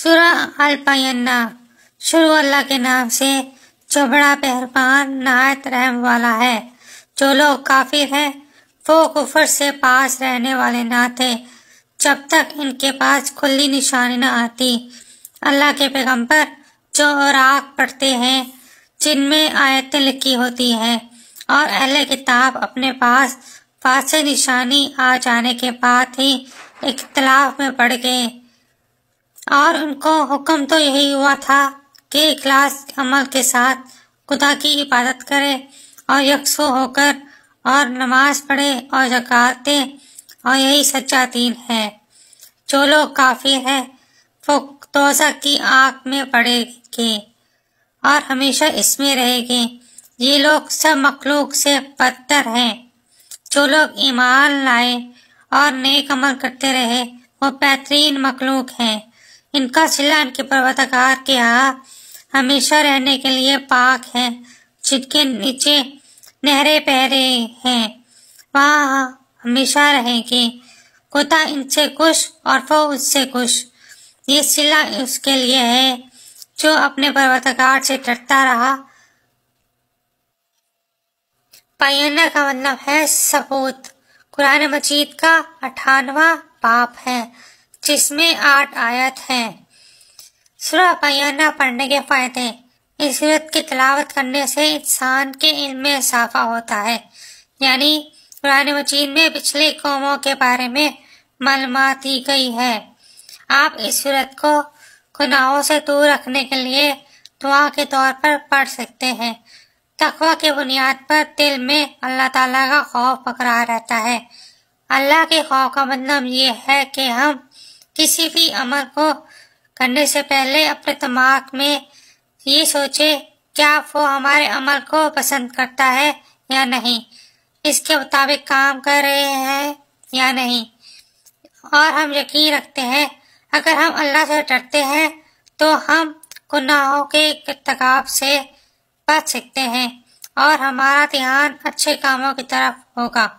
सुरा अल्पयन्ना शुरू अल्लाह के नाम से जो बड़ा पहलवान नायत रहम वाला है जो लोग काफिर हैं वो कुफर से पास रहने वाले ना थे जब तक इनके पास खुली निशानी न आती अल्लाह के पैगंबर जो आग पढ़ते हैं जिनमें आयतें लिखी होती हैं और अहले किताब अपने पास फासे निशानी आ जाने के बाद ही इख्तलाफ में पड़ गए और उनको हुक्म तो यही हुआ था कि इखलास अमल के साथ खुदा की इबादत करें और यकसो होकर और नमाज पढ़े और जक़ात और यही सच्चा दीन है जो लोग काफी है वो तो की आग में पड़ेंगे और हमेशा इसमें रहेंगे ये लोग सब मखलूक से पत्थर हैं जो लोग ईमान लाए और नेक अमल करते रहे वो बेहतरीन मखलूक हैं इनका शिलान इनके पर्वतकार के यहाँ हमेशा रहने के लिए पाक है जिनके नीचे नहरे पहरे हैं वहाँ हमेशा रहेंगे कोता इनसे खुश और फो उससे खुश ये शिला उसके लिए है जो अपने पर्वतकार से डरता रहा पायना का मतलब है सबूत कुरान मजीद का अठानवा पाप है जिसमें आठ आयत हैं सुरह बयाना पढ़ने के फायदे इस सूरत की तलावत करने से इंसान के इल्म में इजाफा होता है यानी कुरान मजीद में पिछले कौमों के बारे में मालूम दी गई है आप इस सूरत को गुनाहों से दूर रखने के लिए दुआ के तौर पर पढ़ सकते हैं तकवा के बुनियाद पर दिल में अल्लाह ताला का खौफ पकड़ा रहता है अल्लाह के खौफ का मतलब ये है कि हम किसी भी अमल को करने से पहले अपने दिमाग में ये सोचे क्या वो हमारे अमल को पसंद करता है या नहीं इसके मुताबिक काम कर रहे हैं या नहीं और हम यकीन रखते हैं अगर हम अल्लाह से डरते हैं तो हम गुनाहों के इरतकाब से बच सकते हैं और हमारा ध्यान अच्छे कामों की तरफ होगा